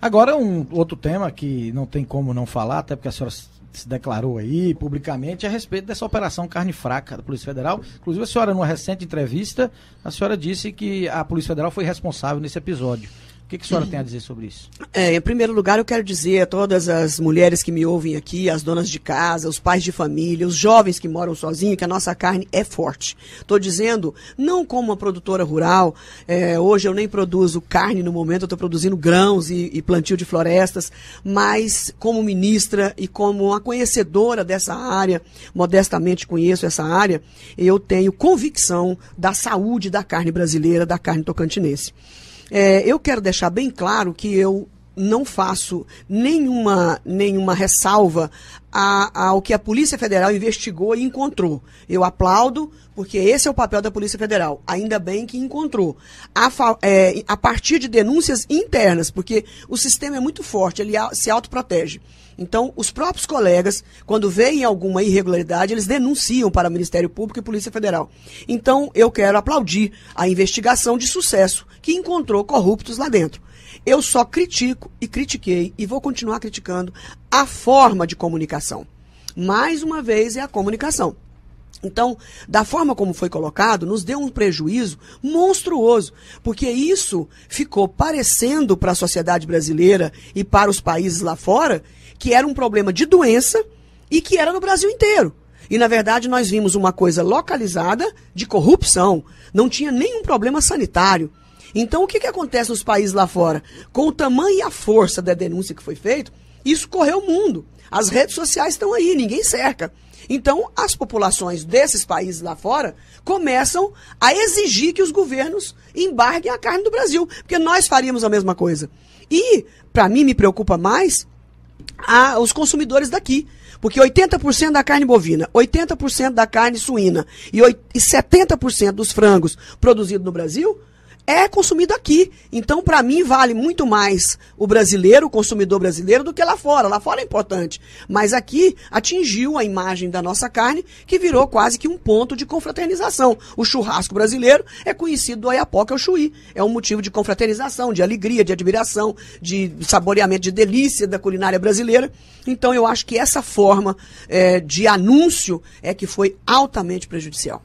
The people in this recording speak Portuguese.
Agora, um outro tema que não tem como não falar, até porque a senhora se declarou aí publicamente é a respeito dessa operação carne fraca da Polícia Federal. Inclusive, a senhora, numa recente entrevista, a senhora disse que a Polícia Federal foi responsável nesse episódio. O que, que a senhora tem a dizer sobre isso? É, em primeiro lugar, eu quero dizer a todas as mulheres que me ouvem aqui, as donas de casa, os pais de família, os jovens que moram sozinhos, que a nossa carne é forte. Estou dizendo, não como uma produtora rural, é, hoje eu nem produzo carne no momento, eu estou produzindo grãos e, e plantio de florestas, mas como ministra e como uma conhecedora dessa área, modestamente conheço essa área, eu tenho convicção da saúde da carne brasileira, da carne tocantinense. É, eu quero deixar bem claro que eu não faço nenhuma, nenhuma ressalva ao que a Polícia Federal investigou e encontrou. Eu aplaudo, porque esse é o papel da Polícia Federal. Ainda bem que encontrou. A, é, a partir de denúncias internas, porque o sistema é muito forte, ele se autoprotege. Então, os próprios colegas, quando veem alguma irregularidade, eles denunciam para o Ministério Público e Polícia Federal. Então, eu quero aplaudir a investigação de sucesso que encontrou corruptos lá dentro. Eu só critico e critiquei e vou continuar criticando a forma de comunicação. Mais uma vez é a comunicação. Então, da forma como foi colocado, nos deu um prejuízo monstruoso, porque isso ficou parecendo para a sociedade brasileira e para os países lá fora que era um problema de doença e que era no Brasil inteiro. E, na verdade, nós vimos uma coisa localizada de corrupção, não tinha nenhum problema sanitário. Então, o que, que acontece nos países lá fora? Com o tamanho e a força da denúncia que foi feita, isso correu o mundo. As redes sociais estão aí, ninguém cerca. Então, as populações desses países lá fora começam a exigir que os governos embarguem a carne do Brasil, porque nós faríamos a mesma coisa. E, para mim, me preocupa mais a, os consumidores daqui. Porque 80% da carne bovina, 80% da carne suína e, 8, e 70% dos frangos produzidos no Brasil é consumido aqui. Então, para mim, vale muito mais o brasileiro, o consumidor brasileiro, do que lá fora. Lá fora é importante. Mas aqui atingiu a imagem da nossa carne, que virou quase que um ponto de confraternização. O churrasco brasileiro é conhecido do Oiapoque ao é Chuí. É um motivo de confraternização, de alegria, de admiração, de saboreamento, de delícia da culinária brasileira. Então, eu acho que essa forma é, de anúncio é que foi altamente prejudicial.